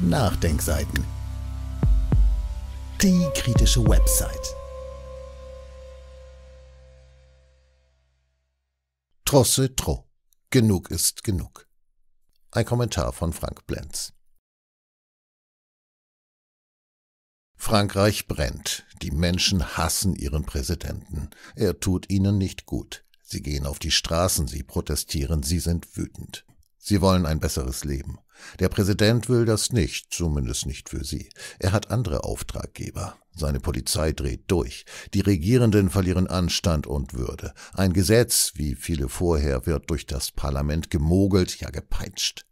Nachdenkseiten. Die kritische Website. Trosse tro. Genug ist genug. Ein Kommentar von Frank Blenz. Frankreich brennt. Die Menschen hassen ihren Präsidenten. Er tut ihnen nicht gut. Sie gehen auf die Straßen, sie protestieren, sie sind wütend. Sie wollen ein besseres Leben. Der Präsident will das nicht, zumindest nicht für sie. Er hat andere Auftraggeber. Seine Polizei dreht durch. Die Regierenden verlieren Anstand und Würde. Ein Gesetz, wie viele vorher, wird durch das Parlament gemogelt, ja gepeitscht.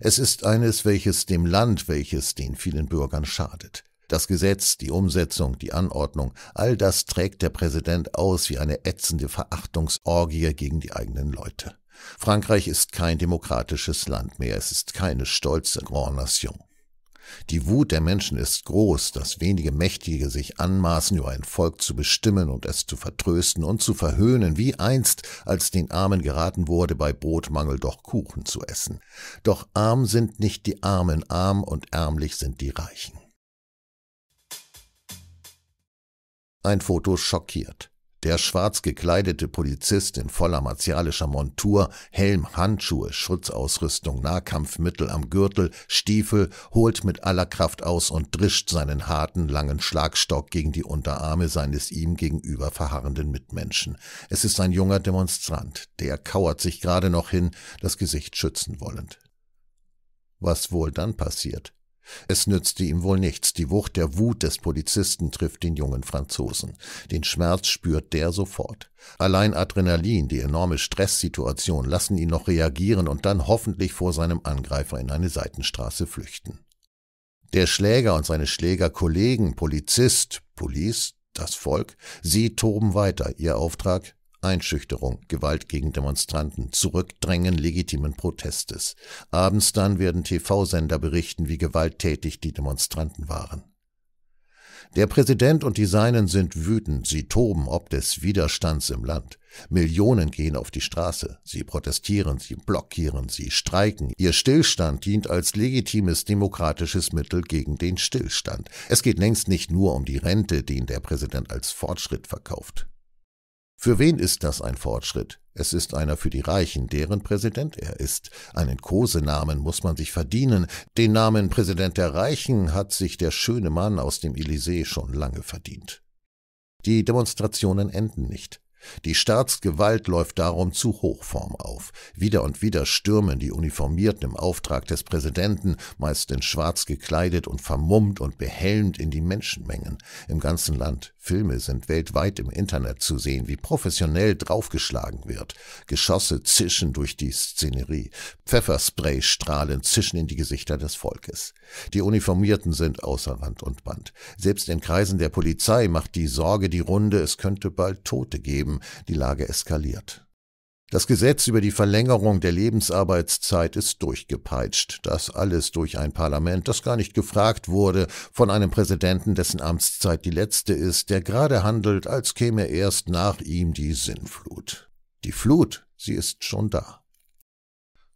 Es ist eines, welches dem Land, welches den vielen Bürgern schadet. Das Gesetz, die Umsetzung, die Anordnung, all das trägt der Präsident aus wie eine ätzende Verachtungsorgie gegen die eigenen Leute. Frankreich ist kein demokratisches Land mehr, es ist keine stolze Grand Nation. Die Wut der Menschen ist groß, dass wenige Mächtige sich anmaßen, über ein Volk zu bestimmen und es zu vertrösten und zu verhöhnen, wie einst, als den Armen geraten wurde, bei Brotmangel doch Kuchen zu essen. Doch arm sind nicht die Armen, arm und ärmlich sind die Reichen. Ein Foto schockiert. Der schwarz gekleidete Polizist in voller martialischer Montur, Helm, Handschuhe, Schutzausrüstung, Nahkampfmittel am Gürtel, Stiefel, holt mit aller Kraft aus und drischt seinen harten, langen Schlagstock gegen die Unterarme seines ihm gegenüber verharrenden Mitmenschen. Es ist ein junger Demonstrant, der kauert sich gerade noch hin, das Gesicht schützen wollend. Was wohl dann passiert? Es nützte ihm wohl nichts, die Wucht der Wut des Polizisten trifft den jungen Franzosen. Den Schmerz spürt der sofort. Allein Adrenalin, die enorme Stresssituation lassen ihn noch reagieren und dann hoffentlich vor seinem Angreifer in eine Seitenstraße flüchten. Der Schläger und seine Schlägerkollegen, Polizist, Police, das Volk, sie toben weiter, ihr Auftrag Einschüchterung, Gewalt gegen Demonstranten, Zurückdrängen legitimen Protestes. Abends dann werden TV-Sender berichten, wie gewalttätig die Demonstranten waren. Der Präsident und die Seinen sind wütend, sie toben ob des Widerstands im Land. Millionen gehen auf die Straße, sie protestieren, sie blockieren, sie streiken. Ihr Stillstand dient als legitimes demokratisches Mittel gegen den Stillstand. Es geht längst nicht nur um die Rente, den der Präsident als Fortschritt verkauft. Für wen ist das ein Fortschritt? Es ist einer für die Reichen, deren Präsident er ist. Einen Kosenamen muss man sich verdienen. Den Namen Präsident der Reichen hat sich der schöne Mann aus dem Elysee schon lange verdient. Die Demonstrationen enden nicht. Die Staatsgewalt läuft darum zu Hochform auf. Wieder und wieder stürmen die Uniformierten im Auftrag des Präsidenten, meist in schwarz gekleidet und vermummt und behelmt in die Menschenmengen. Im ganzen Land Filme sind weltweit im Internet zu sehen, wie professionell draufgeschlagen wird. Geschosse zischen durch die Szenerie. Pfefferspray-Strahlen zischen in die Gesichter des Volkes. Die Uniformierten sind außer Rand und Band. Selbst in Kreisen der Polizei macht die Sorge die Runde, es könnte bald Tote geben. Die Lage eskaliert. Das Gesetz über die Verlängerung der Lebensarbeitszeit ist durchgepeitscht. Das alles durch ein Parlament, das gar nicht gefragt wurde, von einem Präsidenten, dessen Amtszeit die letzte ist, der gerade handelt, als käme erst nach ihm die Sinnflut. Die Flut, sie ist schon da.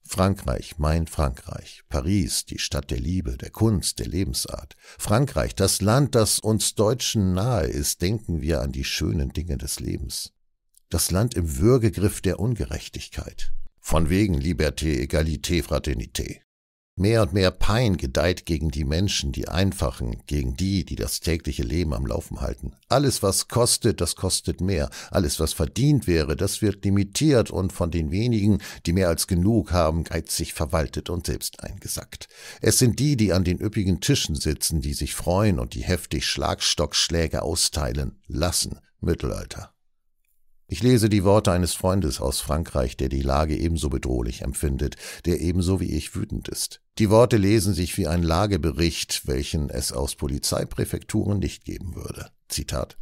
Frankreich, mein Frankreich, Paris, die Stadt der Liebe, der Kunst, der Lebensart. Frankreich, das Land, das uns Deutschen nahe ist, denken wir an die schönen Dinge des Lebens das Land im Würgegriff der Ungerechtigkeit. Von wegen Liberté, Egalité, Fraternité. Mehr und mehr Pein gedeiht gegen die Menschen, die Einfachen, gegen die, die das tägliche Leben am Laufen halten. Alles, was kostet, das kostet mehr. Alles, was verdient wäre, das wird limitiert und von den wenigen, die mehr als genug haben, geizig verwaltet und selbst eingesackt. Es sind die, die an den üppigen Tischen sitzen, die sich freuen und die heftig Schlagstockschläge austeilen lassen. Mittelalter. Ich lese die Worte eines Freundes aus Frankreich, der die Lage ebenso bedrohlich empfindet, der ebenso wie ich wütend ist. Die Worte lesen sich wie ein Lagebericht, welchen es aus Polizeipräfekturen nicht geben würde. Zitat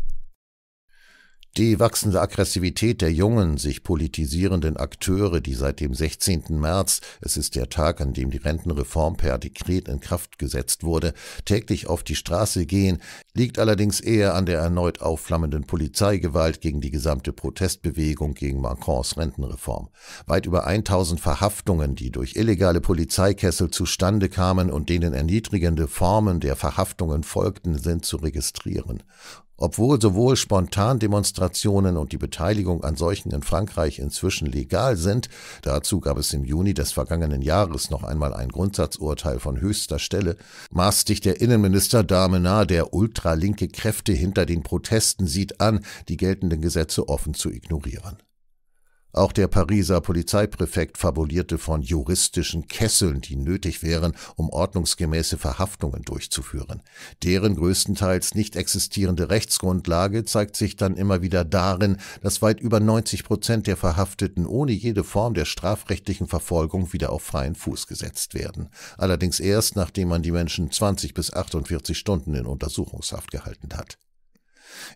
die wachsende Aggressivität der jungen, sich politisierenden Akteure, die seit dem 16. März, es ist der Tag, an dem die Rentenreform per Dekret in Kraft gesetzt wurde, täglich auf die Straße gehen, liegt allerdings eher an der erneut aufflammenden Polizeigewalt gegen die gesamte Protestbewegung gegen Macrons Rentenreform. Weit über 1000 Verhaftungen, die durch illegale Polizeikessel zustande kamen und denen erniedrigende Formen der Verhaftungen folgten, sind zu registrieren. Obwohl sowohl Spontandemonstrationen und die Beteiligung an solchen in Frankreich inzwischen legal sind, dazu gab es im Juni des vergangenen Jahres noch einmal ein Grundsatzurteil von höchster Stelle, maßt sich der Innenminister Damenard, der ultralinke Kräfte hinter den Protesten sieht, an, die geltenden Gesetze offen zu ignorieren. Auch der Pariser Polizeipräfekt fabulierte von juristischen Kesseln, die nötig wären, um ordnungsgemäße Verhaftungen durchzuführen. Deren größtenteils nicht existierende Rechtsgrundlage zeigt sich dann immer wieder darin, dass weit über 90 Prozent der Verhafteten ohne jede Form der strafrechtlichen Verfolgung wieder auf freien Fuß gesetzt werden. Allerdings erst, nachdem man die Menschen 20 bis 48 Stunden in Untersuchungshaft gehalten hat.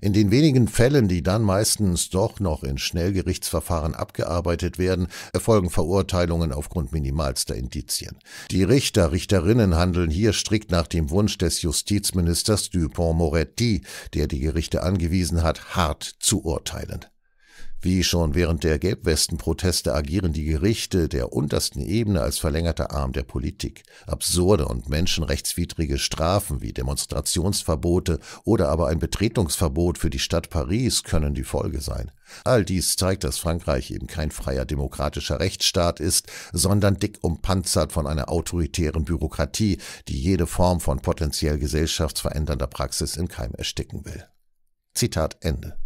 In den wenigen Fällen, die dann meistens doch noch in Schnellgerichtsverfahren abgearbeitet werden, erfolgen Verurteilungen aufgrund minimalster Indizien. Die Richter, Richterinnen handeln hier strikt nach dem Wunsch des Justizministers Dupont-Moretti, der die Gerichte angewiesen hat, hart zu urteilen. Wie schon während der Gelbwesten-Proteste agieren die Gerichte der untersten Ebene als verlängerter Arm der Politik. Absurde und menschenrechtswidrige Strafen wie Demonstrationsverbote oder aber ein Betretungsverbot für die Stadt Paris können die Folge sein. All dies zeigt, dass Frankreich eben kein freier demokratischer Rechtsstaat ist, sondern dick umpanzert von einer autoritären Bürokratie, die jede Form von potenziell gesellschaftsverändernder Praxis in Keim ersticken will. Zitat Ende.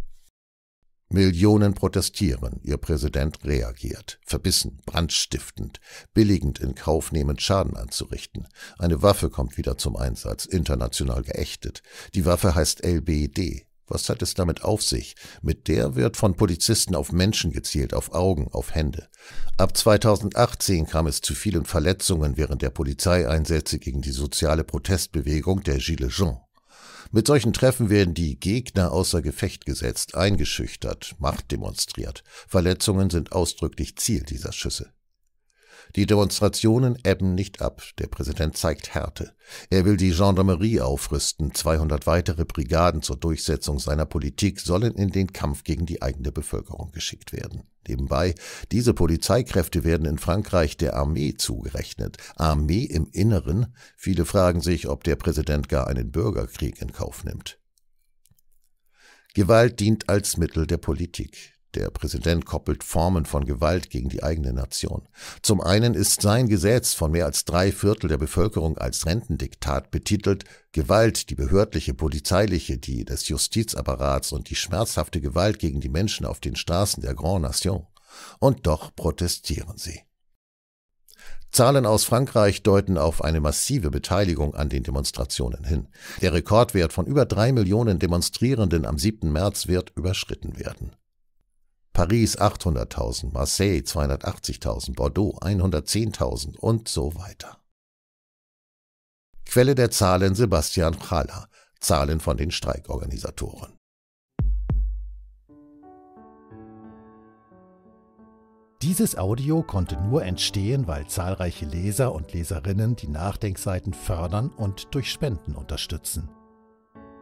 Millionen protestieren, ihr Präsident reagiert, verbissen, brandstiftend, billigend in Kauf nehmend Schaden anzurichten. Eine Waffe kommt wieder zum Einsatz, international geächtet. Die Waffe heißt LBD. Was hat es damit auf sich? Mit der wird von Polizisten auf Menschen gezielt, auf Augen, auf Hände. Ab 2018 kam es zu vielen Verletzungen während der Polizeieinsätze gegen die soziale Protestbewegung der Gilets jaunes. Mit solchen Treffen werden die Gegner außer Gefecht gesetzt, eingeschüchtert, Macht demonstriert. Verletzungen sind ausdrücklich Ziel dieser Schüsse. Die Demonstrationen ebben nicht ab. Der Präsident zeigt Härte. Er will die Gendarmerie aufrüsten. 200 weitere Brigaden zur Durchsetzung seiner Politik sollen in den Kampf gegen die eigene Bevölkerung geschickt werden. Nebenbei, diese Polizeikräfte werden in Frankreich der Armee zugerechnet. Armee im Inneren? Viele fragen sich, ob der Präsident gar einen Bürgerkrieg in Kauf nimmt. Gewalt dient als Mittel der Politik. Der Präsident koppelt Formen von Gewalt gegen die eigene Nation. Zum einen ist sein Gesetz von mehr als drei Viertel der Bevölkerung als Rentendiktat betitelt Gewalt, die behördliche, polizeiliche, die des Justizapparats und die schmerzhafte Gewalt gegen die Menschen auf den Straßen der Grand Nation. Und doch protestieren sie. Zahlen aus Frankreich deuten auf eine massive Beteiligung an den Demonstrationen hin. Der Rekordwert von über drei Millionen Demonstrierenden am 7. März wird überschritten werden. Paris 800.000, Marseille 280.000, Bordeaux 110.000 und so weiter. Quelle der Zahlen Sebastian Prala, Zahlen von den Streikorganisatoren. Dieses Audio konnte nur entstehen, weil zahlreiche Leser und Leserinnen die Nachdenkseiten fördern und durch Spenden unterstützen.